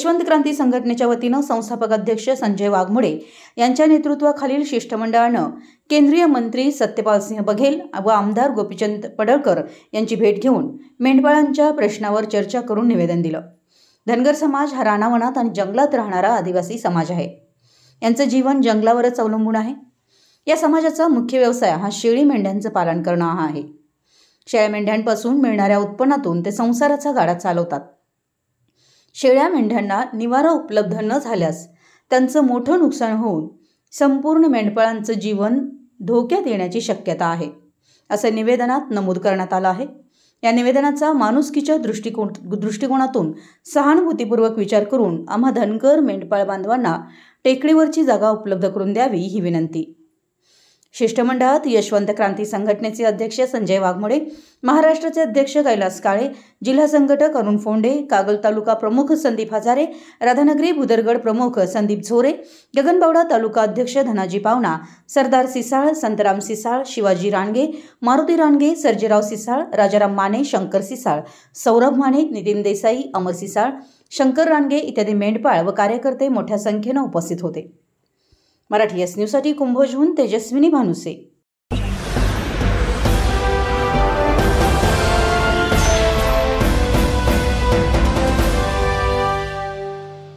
यशवंत क्रांती संघटनेच्या वतीनं संस्थापक अध्यक्ष संजय वाघमोडे यांच्या नेतृत्वाखालील शिष्टमंडळानं केंद्रीय मंत्री सत्यपाल सिंह बघेल व आमदार गोपीचंद पडळकर यांची भेट घेऊन मेंढपाळांच्या प्रश्नावर चर्चा करून निवेदन दिलं धनगर समाज हा रानावनात आणि जंगलात राहणारा आदिवासी समाज आहे यांचं जीवन जंगलावरच अवलंबून आहे या समाजाचा मुख्य व्यवसाय हा शेळी मेंढ्यांचं पालन करणं हा आहे शेळ्या मेंढ्यांपासून मिळणाऱ्या उत्पन्नातून ते संसाराचा गाडा चालवतात शेळ्या मेंढ्यांना निवारा उपलब्ध न झाल्यास त्यांचं मोठं नुकसान होऊन संपूर्ण मेंढपाळांचं जीवन धोक्यात येण्याची शक्यता आहे असं निवेदनात नमूद करण्यात आलं आहे या निवेदनाचा माणुसकीच्या दृष्टिकोन दृष्टिकोनातून सहानुभूतीपूर्वक विचार करून आम्हा धनगर मेंढपाळ बांधवांना टेकडीवरची जागा उपलब्ध करून द्यावी ही विनंती शिष्टमंडळात यशवंत क्रांती संघटनेचे अध्यक्ष संजय वाघमोडे महाराष्ट्राचे अध्यक्ष कैलास काळे जिल्हा संघटक अरुण फोंडे कागल तालुका प्रमुख संदीप हजारे राधानगरी भुदरगड प्रमुख संदीप झोरे गगनबावडा तालुका अध्यक्ष धनाजी पावना सरदार सिसाळ संतराम सिसाळ शिवाजी रानगे मारुती रानगे सर्जेराव सिसाळ राजाराम माने शंकर सिसाळ सौरभ माने नितीन देसाई अमर सिसाळ शंकर रानगे इत्यादी मेंढपाळ व कार्यकर्ते मोठ्या संख्येनं उपस्थित होते मराठी एस न्यूजसाठी कुंभोजहून तेजस्विनी भानुसे